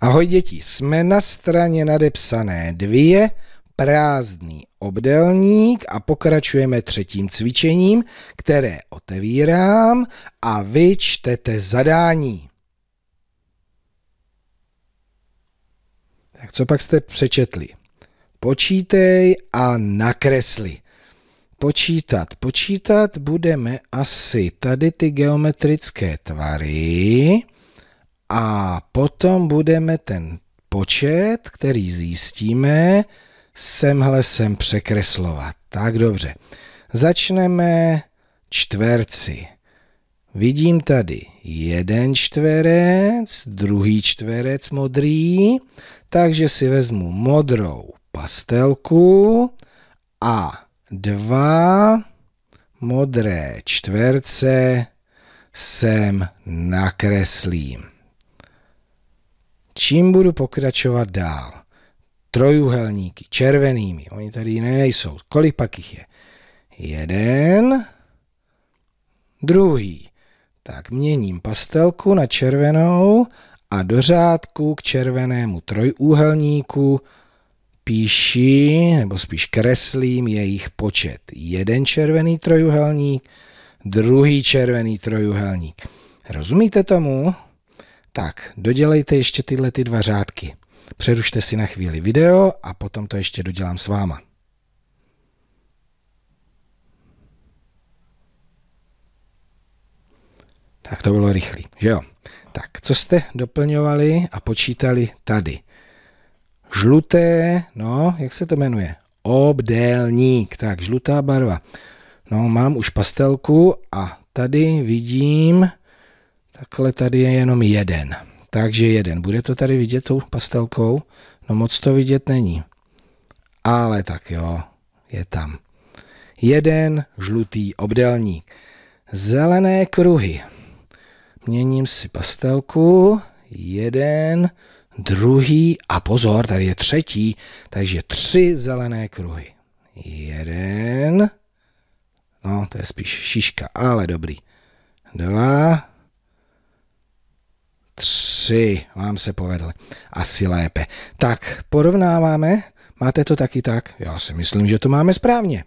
Ahoj děti, jsme na straně nadepsané dvě, prázdný obdelník a pokračujeme třetím cvičením, které otevírám a vy čtete zadání. Tak co pak jste přečetli? Počítej a nakresli. Počítat. Počítat budeme asi tady ty geometrické tvary a potom budeme ten počet, který zjistíme, semhle sem překreslovat. Tak dobře. Začneme čtverci. Vidím tady jeden čtverec, druhý čtverec modrý, takže si vezmu modrou pastelku a dva modré čtverce sem nakreslím čím budu pokračovat dál. Trojuhelníky, červenými, oni tady jiné nejsou. Kolik pak jich je? Jeden, druhý. Tak měním pastelku na červenou a do řádku k červenému trojúhelníku píši, nebo spíš kreslím jejich počet. Jeden červený trojuhelník, druhý červený trojuhelník. Rozumíte tomu? Tak, dodělejte ještě tyhle ty dva řádky. Přerušte si na chvíli video a potom to ještě dodělám s váma. Tak to bylo rychlý, že jo? Tak, co jste doplňovali a počítali tady? Žluté, no, jak se to jmenuje? Obdélník, tak žlutá barva. No, mám už pastelku a tady vidím Takhle tady je jenom jeden. Takže jeden. Bude to tady vidět tou pastelkou? No moc to vidět není. Ale tak jo, je tam. Jeden žlutý obdelník. Zelené kruhy. Měním si pastelku. Jeden, druhý a pozor, tady je třetí, takže tři zelené kruhy. Jeden, no to je spíš šiška, ale dobrý. Dva, tři, vám se povedly. Asi lépe. Tak, porovnáváme. Máte to taky tak? Já si myslím, že to máme správně.